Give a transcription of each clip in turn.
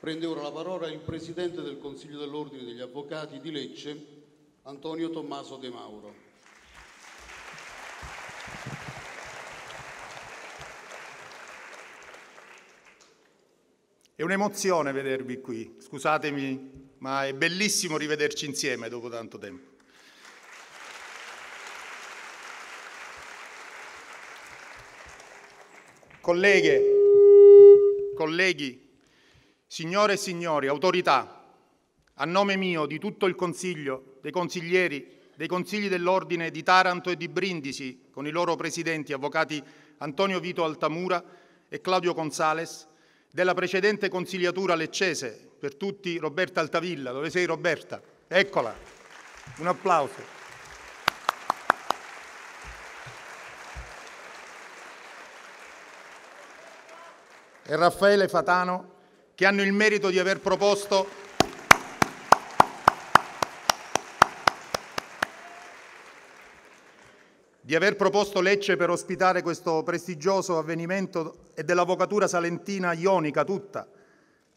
Prende ora la parola il Presidente del Consiglio dell'Ordine degli Avvocati di Lecce, Antonio Tommaso De Mauro. È un'emozione vedervi qui, scusatemi, ma è bellissimo rivederci insieme dopo tanto tempo. Colleghe, colleghi, Signore e signori, autorità, a nome mio, di tutto il Consiglio, dei consiglieri, dei consigli dell'Ordine di Taranto e di Brindisi, con i loro presidenti, avvocati Antonio Vito Altamura e Claudio Gonzales, della precedente consigliatura leccese, per tutti Roberta Altavilla. Dove sei Roberta? Eccola, un applauso. E Raffaele Fatano, che hanno il merito di aver proposto di aver proposto Lecce per ospitare questo prestigioso avvenimento e dell'avvocatura salentina ionica tutta.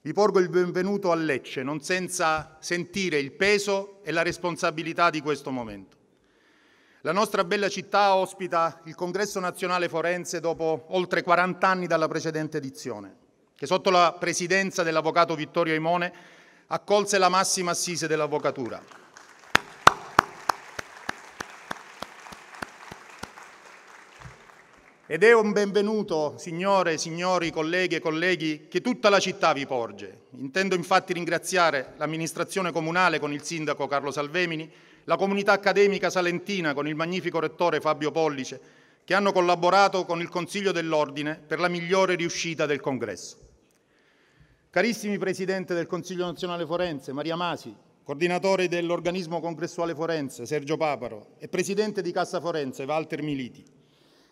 Vi porgo il benvenuto a Lecce, non senza sentire il peso e la responsabilità di questo momento. La nostra bella città ospita il Congresso Nazionale Forense dopo oltre 40 anni dalla precedente edizione che sotto la presidenza dell'avvocato Vittorio Imone accolse la massima assise dell'avvocatura. Ed è un benvenuto, signore, signori, colleghe e colleghi, che tutta la città vi porge. Intendo infatti ringraziare l'amministrazione comunale con il sindaco Carlo Salvemini, la comunità accademica salentina con il magnifico rettore Fabio Pollice, che hanno collaborato con il Consiglio dell'Ordine per la migliore riuscita del congresso. Carissimi Presidente del Consiglio Nazionale Forense, Maria Masi, coordinatore dell'organismo congressuale forense, Sergio Paparo, e Presidente di Cassa Forense, Walter Militi,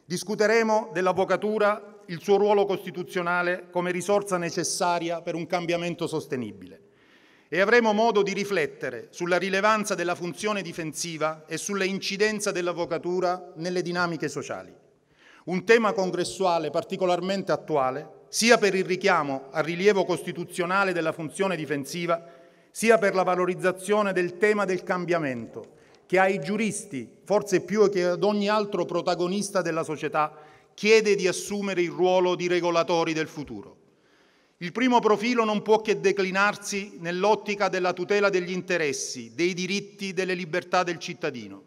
discuteremo dell'avvocatura il suo ruolo costituzionale come risorsa necessaria per un cambiamento sostenibile e avremo modo di riflettere sulla rilevanza della funzione difensiva e sulla incidenza dell'avvocatura nelle dinamiche sociali. Un tema congressuale particolarmente attuale sia per il richiamo al rilievo costituzionale della funzione difensiva, sia per la valorizzazione del tema del cambiamento, che ai giuristi, forse più che ad ogni altro protagonista della società, chiede di assumere il ruolo di regolatori del futuro. Il primo profilo non può che declinarsi nell'ottica della tutela degli interessi, dei diritti, delle libertà del cittadino.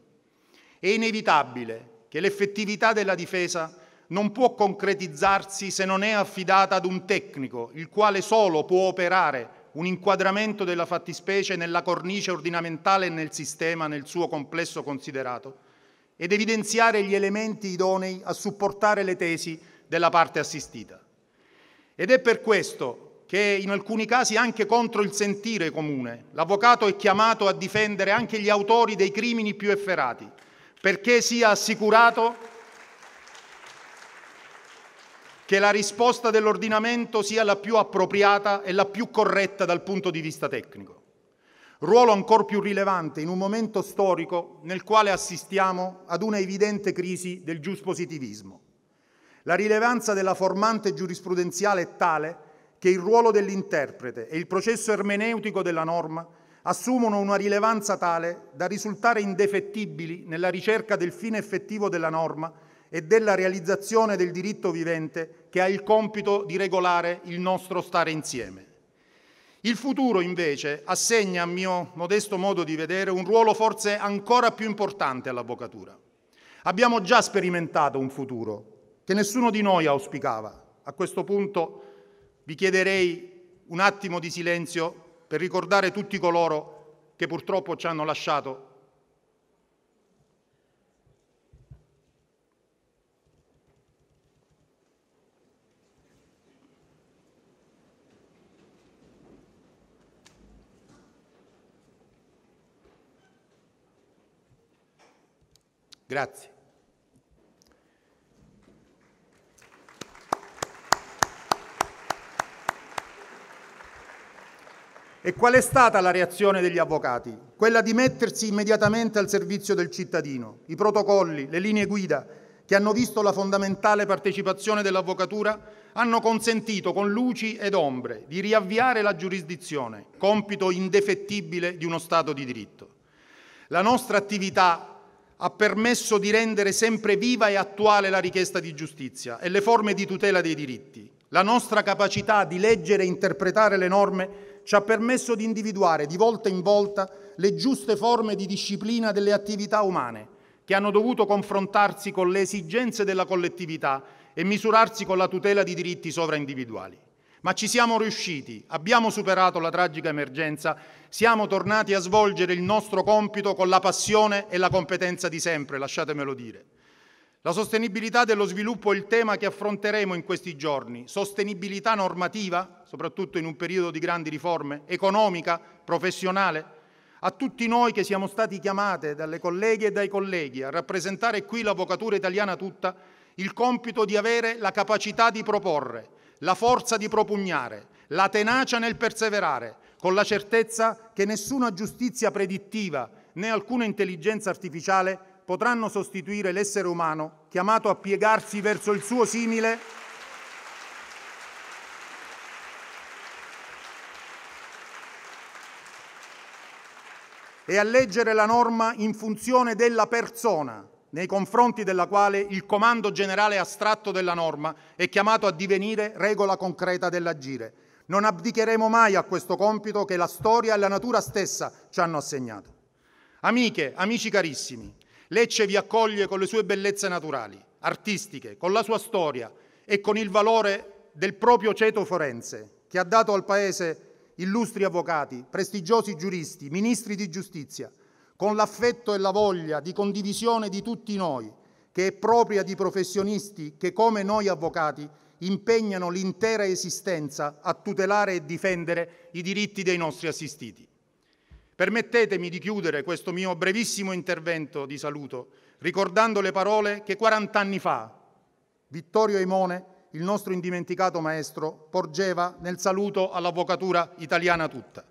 È inevitabile che l'effettività della difesa non può concretizzarsi se non è affidata ad un tecnico, il quale solo può operare un inquadramento della fattispecie nella cornice ordinamentale e nel sistema nel suo complesso considerato ed evidenziare gli elementi idonei a supportare le tesi della parte assistita. Ed è per questo che in alcuni casi anche contro il sentire comune l'avvocato è chiamato a difendere anche gli autori dei crimini più efferati, perché sia assicurato che la risposta dell'ordinamento sia la più appropriata e la più corretta dal punto di vista tecnico. Ruolo ancora più rilevante in un momento storico nel quale assistiamo ad una evidente crisi del giuspositivismo. La rilevanza della formante giurisprudenziale è tale che il ruolo dell'interprete e il processo ermeneutico della norma assumono una rilevanza tale da risultare indefettibili nella ricerca del fine effettivo della norma e della realizzazione del diritto vivente che ha il compito di regolare il nostro stare insieme. Il futuro invece assegna, a mio modesto modo di vedere, un ruolo forse ancora più importante all'avvocatura. Abbiamo già sperimentato un futuro che nessuno di noi auspicava. A questo punto vi chiederei un attimo di silenzio per ricordare tutti coloro che purtroppo ci hanno lasciato Grazie. E qual è stata la reazione degli avvocati? Quella di mettersi immediatamente al servizio del cittadino. I protocolli, le linee guida che hanno visto la fondamentale partecipazione dell'avvocatura hanno consentito con luci ed ombre di riavviare la giurisdizione, compito indefettibile di uno Stato di diritto. La nostra attività ha permesso di rendere sempre viva e attuale la richiesta di giustizia e le forme di tutela dei diritti. La nostra capacità di leggere e interpretare le norme ci ha permesso di individuare di volta in volta le giuste forme di disciplina delle attività umane, che hanno dovuto confrontarsi con le esigenze della collettività e misurarsi con la tutela di diritti sovraindividuali. Ma ci siamo riusciti, abbiamo superato la tragica emergenza, siamo tornati a svolgere il nostro compito con la passione e la competenza di sempre, lasciatemelo dire. La sostenibilità dello sviluppo è il tema che affronteremo in questi giorni. Sostenibilità normativa, soprattutto in un periodo di grandi riforme, economica, professionale. A tutti noi che siamo stati chiamati dalle colleghe e dai colleghi a rappresentare qui l'avvocatura italiana tutta, il compito di avere la capacità di proporre la forza di propugnare, la tenacia nel perseverare, con la certezza che nessuna giustizia predittiva né alcuna intelligenza artificiale potranno sostituire l'essere umano chiamato a piegarsi verso il suo simile e a leggere la norma in funzione della persona nei confronti della quale il comando generale astratto della norma è chiamato a divenire regola concreta dell'agire. Non abdicheremo mai a questo compito che la storia e la natura stessa ci hanno assegnato. Amiche, amici carissimi, Lecce vi accoglie con le sue bellezze naturali, artistiche, con la sua storia e con il valore del proprio ceto forense, che ha dato al Paese illustri avvocati, prestigiosi giuristi, ministri di giustizia, con l'affetto e la voglia di condivisione di tutti noi, che è propria di professionisti che, come noi avvocati, impegnano l'intera esistenza a tutelare e difendere i diritti dei nostri assistiti. Permettetemi di chiudere questo mio brevissimo intervento di saluto ricordando le parole che 40 anni fa Vittorio Imone, il nostro indimenticato maestro, porgeva nel saluto all'avvocatura italiana tutta.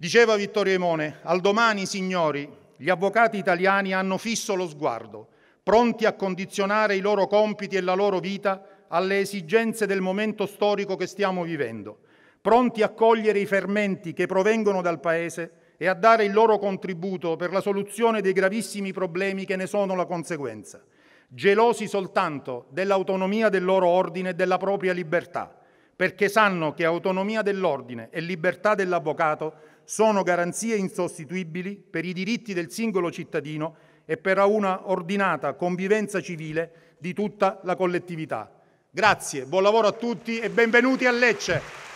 Diceva Vittorio Emone, al domani, signori, gli avvocati italiani hanno fisso lo sguardo, pronti a condizionare i loro compiti e la loro vita alle esigenze del momento storico che stiamo vivendo, pronti a cogliere i fermenti che provengono dal Paese e a dare il loro contributo per la soluzione dei gravissimi problemi che ne sono la conseguenza, gelosi soltanto dell'autonomia del loro ordine e della propria libertà, perché sanno che autonomia dell'ordine e libertà dell'avvocato sono garanzie insostituibili per i diritti del singolo cittadino e per una ordinata convivenza civile di tutta la collettività. Grazie, buon lavoro a tutti e benvenuti a Lecce.